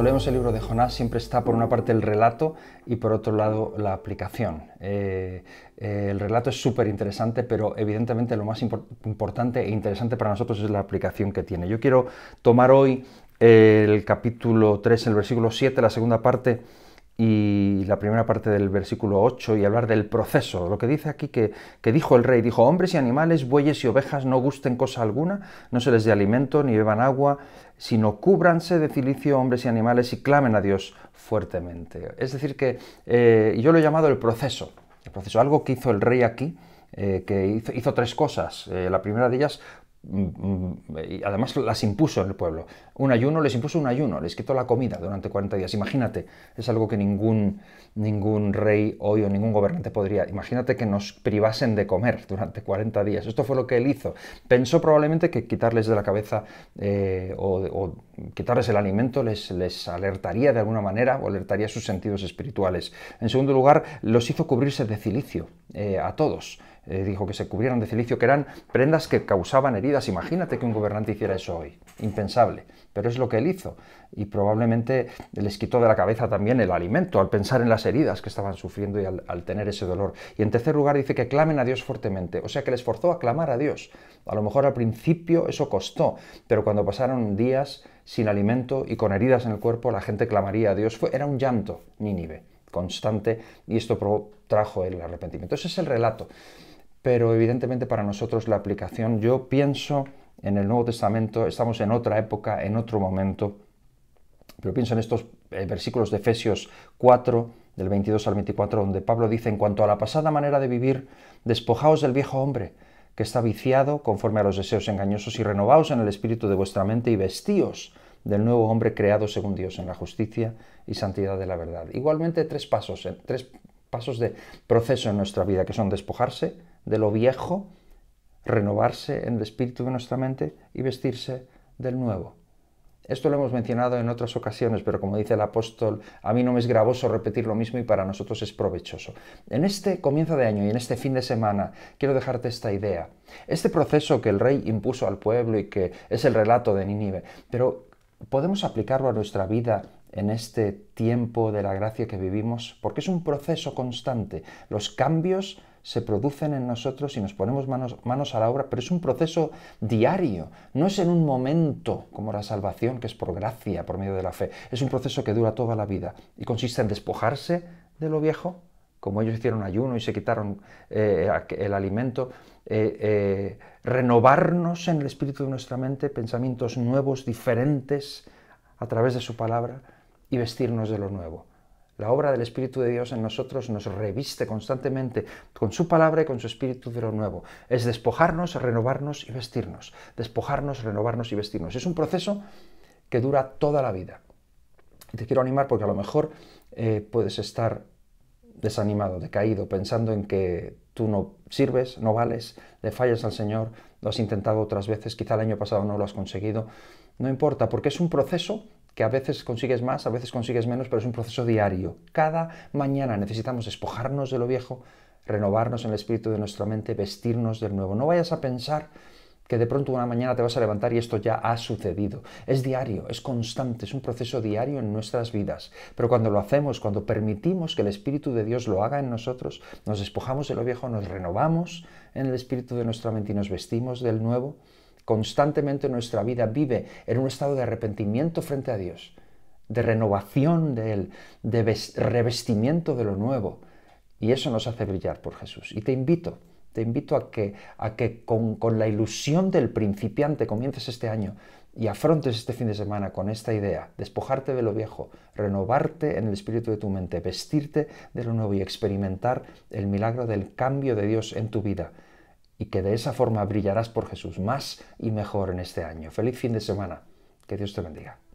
cuando leemos el libro de Jonás siempre está por una parte el relato y por otro lado la aplicación. Eh, eh, el relato es súper interesante, pero evidentemente lo más importante e interesante para nosotros es la aplicación que tiene. Yo quiero tomar hoy el capítulo 3, el versículo 7, la segunda parte y la primera parte del versículo 8 y hablar del proceso. Lo que dice aquí que, dijo el rey, dijo, hombres y animales, bueyes y ovejas no gusten cosa alguna, no se les dé alimento ni beban agua, sino cúbranse de cilicio hombres y animales y clamen a Dios fuertemente. Es decir, que eh, yo lo he llamado el proceso, el proceso, algo que hizo el rey aquí. Eh, que hizo, tres cosas. Eh, la primera de ellas Mm, mm, además las impuso en el pueblo. Un ayuno, les impuso un ayuno, les quitó la comida durante 40 días. Imagínate, es algo que ningún, ningún rey hoy o ningún gobernante podría. Imagínate que nos privasen de comer durante 40 días. Esto fue lo que él hizo. Pensó probablemente que quitarles de la cabeza eh, o, quitarles el alimento les, les alertaría de alguna manera o alertaría sus sentidos espirituales. En segundo lugar, los hizo cubrirse de cilicio eh, a todos eh, dijo que se cubrieron de cilicio, que eran prendas que causaban heridas. Imagínate que un gobernante hiciera eso hoy. Impensable. Pero es lo que él hizo. Y probablemente les quitó de la cabeza también el alimento al pensar en las heridas que estaban sufriendo y al, tener ese dolor. Y en tercer lugar dice que clamen a Dios fuertemente. O sea que les forzó a clamar a Dios. A lo mejor al principio eso costó, pero cuando pasaron días sin alimento y con heridas en el cuerpo, la gente clamaría a Dios. Fue, era un llanto, Nínive, constante, y esto trajo el arrepentimiento. Ese es el relato pero evidentemente para nosotros la aplicación, yo pienso en el Nuevo Testamento, estamos en otra época, en otro momento, pero pienso en estos eh, versículos de Efesios 4, del 22 al 24, donde Pablo dice, en cuanto a la pasada manera de vivir, despojaos del viejo hombre, que está viciado conforme a los deseos engañosos, y renovaos en el espíritu de vuestra mente y vestíos del nuevo hombre creado según Dios en la justicia y santidad de la verdad. Igualmente tres pasos, eh, tres pasos de proceso en nuestra vida, que son despojarse de lo viejo, renovarse en el espíritu de nuestra mente y vestirse del nuevo. Esto lo hemos mencionado en otras ocasiones, pero como dice el apóstol, a mí no me es gravoso repetir lo mismo y para nosotros es provechoso. En este comienzo de año y en este fin de semana quiero dejarte esta idea. Este proceso que el rey impuso al pueblo y que es el relato de Nínive, pero podemos aplicarlo a nuestra vida en este tiempo de la gracia que vivimos, porque es un proceso constante. Los cambios se producen en nosotros y nos ponemos manos, a la obra, pero es un proceso diario, no es en un momento como la salvación, que es por gracia, por medio de la fe, es un proceso que dura toda la vida y consiste en despojarse de lo viejo, como ellos hicieron ayuno y se quitaron eh, el alimento, eh, eh, renovarnos en el espíritu de nuestra mente, pensamientos nuevos, diferentes, a través de su palabra, y vestirnos de lo nuevo. La obra del Espíritu de Dios en nosotros nos reviste constantemente con su palabra y con su Espíritu de lo nuevo. Es despojarnos, renovarnos y vestirnos. Despojarnos, renovarnos y vestirnos. Es un proceso que dura toda la vida. te quiero animar porque a lo mejor eh, puedes estar desanimado, decaído, pensando en que tú no sirves, no vales, le fallas al Señor, lo has intentado otras veces, quizá el año pasado no lo has conseguido. No importa, porque es un proceso que a veces consigues más, a veces consigues menos, pero es un proceso diario. Cada mañana necesitamos despojarnos de lo viejo, renovarnos en el espíritu de nuestra mente, vestirnos del nuevo. No vayas a pensar que de pronto una mañana te vas a levantar y esto ya ha sucedido. Es diario, es constante, es un proceso diario en nuestras vidas. Pero cuando lo hacemos, cuando permitimos que el Espíritu de Dios lo haga en nosotros, nos despojamos de lo viejo, nos renovamos en el Espíritu de nuestra mente y nos vestimos del nuevo, constantemente nuestra vida vive en un estado de arrepentimiento frente a Dios, de renovación de Él, de revestimiento de lo nuevo. Y eso nos hace brillar por Jesús. Y te invito, te invito a que, con la ilusión del principiante comiences este año y afrontes este fin de semana con esta idea, despojarte de lo viejo, renovarte en el espíritu de tu mente, vestirte de lo nuevo y experimentar el milagro del cambio de Dios en tu vida y que de esa forma brillarás por Jesús más y mejor en este año. Feliz fin de semana. Que Dios te bendiga.